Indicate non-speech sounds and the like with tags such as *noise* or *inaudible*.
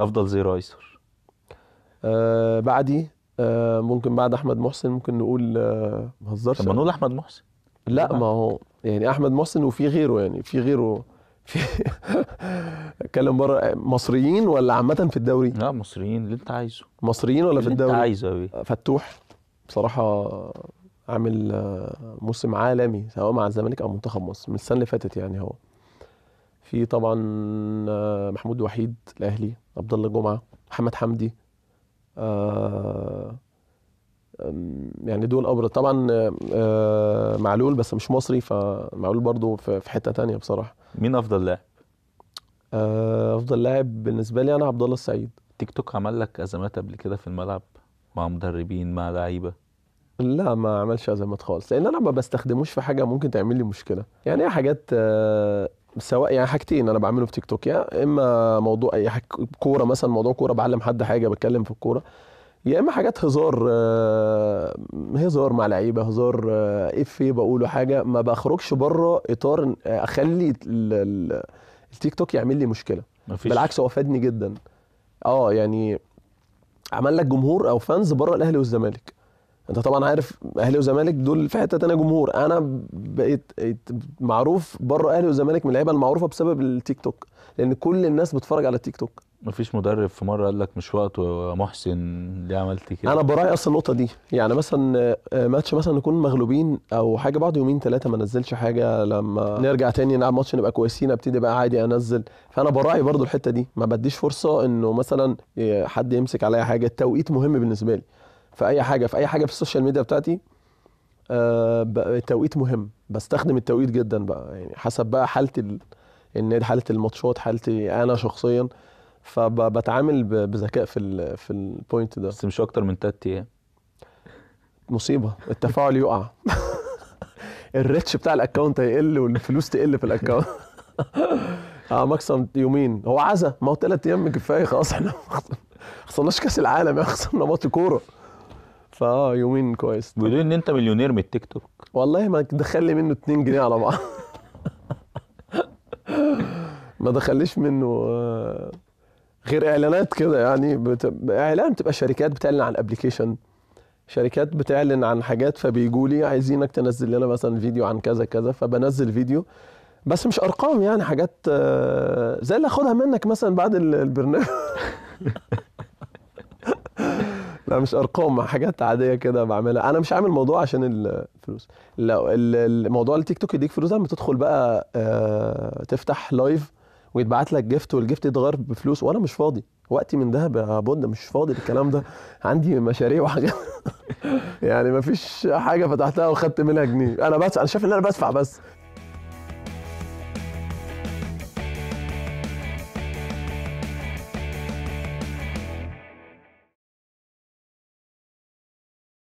افضل زيرو ايسر آه بعدي آه ممكن بعد احمد محسن ممكن نقول آه، ما هزرش طب ما نقول احمد محسن لا ما هو يعني احمد محسن وفي غيره يعني في غيره في *laughs* اتكلم بره مصريين ولا عامه في الدوري لا مصريين اللي انت عايزه مصريين ولا في الدوري اللي انت عايزه بي. فتوح بصراحه عامل آه، موسم عالمي سواء مع الزمالك او منتخب مصر من السنه اللي فاتت يعني هو في طبعا آه، محمود وحيد الاهلي عبد الله جمعه محمد حمدي آه، يعني دول ابرز طبعا آه، معلول بس مش مصري فمعلول برضو في حته تانية بصراحه مين افضل لاعب افضل لاعب بالنسبه لي انا عبد الله السعيد تيك توك عمل لك ازمات قبل كده في الملعب مع مدربين مع لعيبه لا ما عملش ازمات خالص لان انا ما بستخدموش في حاجه ممكن تعمل لي مشكله يعني حاجات سواء يعني حاجتين انا بعمله في تيك توك يا اما موضوع اي حاجه كوره مثلا موضوع كوره بعلم حد حاجه بتكلم في الكوره يا اما حاجات هزار آه، هزار مع لعيبه هزار آه، اف افيه بقوله حاجه ما بخرجش بره اطار آه، اخلي التيك توك يعمل لي مشكله مفيش. بالعكس هو فادني جدا اه يعني عمل لك جمهور او فانز بره الاهلي والزمالك انت طبعا عارف اهلي وزمالك دول في حته تانية جمهور انا بقيت معروف بره اهلي وزمالك من اللعيبه المعروفه بسبب التيك توك لان كل الناس بتتفرج على التيك توك مفيش مدرب في مره قال لك مش وقته يا محسن ليه عملت كده انا براعي اصلا النقطه دي يعني مثلا آه، ماتش مثلا نكون مغلوبين او حاجه بعد يومين ثلاثه ما نزلش حاجه لما نرجع تاني نلعب ماتش نبقى كويسين ابتدي بقى عادي انزل فانا براعي برضو الحته دي ما بديش فرصه انه مثلا آه، حد يمسك عليا حاجه التوقيت مهم بالنسبه لي في اي حاجه في اي حاجه في السوشيال ميديا بتاعتي آه التوقيت مهم بستخدم التوقيت جدا بقى يعني حسب بقى حالتي النادي حاله الماتشات حالتي انا شخصيا فبتعامل بذكاء في ال في البوينت ده بس مش اكتر من تلات ايام مصيبه التفاعل يقع *laughs* الريتش بتاع الاكونت هيقل والفلوس تقل في الاكونت *laughs* اه ماكسيم يومين هو عزا ما هو ثلاث ايام كفايه خلاص احنا ما خسرناش كاس العالم يا *laughs* خسرنا ماتش كوره فاه يومين كويس بيقولوا ان انت مليونير من التيك توك والله ما دخل منه 2 جنيه على بعض ما دخليش منه آه، غير اعلانات كده يعني بت... اعلان بتبقى شركات بتعلن عن ابلكيشن شركات بتعلن عن حاجات فبيجوا لي عايزينك تنزل لنا مثلا فيديو عن كذا كذا فبنزل فيديو بس مش ارقام يعني حاجات آه، زي اللي اخدها منك مثلا بعد البرنامج *laughs* لا مش ارقام حاجات عاديه كده بعملها انا مش عامل موضوع عشان الفلوس لا الموضوع التيك توك يديك فلوس لما تدخل بقى آه، تفتح لايف ويتبعت لك جيفت والجيفت يتغير بفلوس وانا مش فاضي وقتي من ذهب يا بودة مش فاضي الكلام ده عندي مشاريع وحاجات *laughs* يعني مفيش حاجه فتحتها وخدت منها جنيه انا بس انا شايف ان انا بدفع بس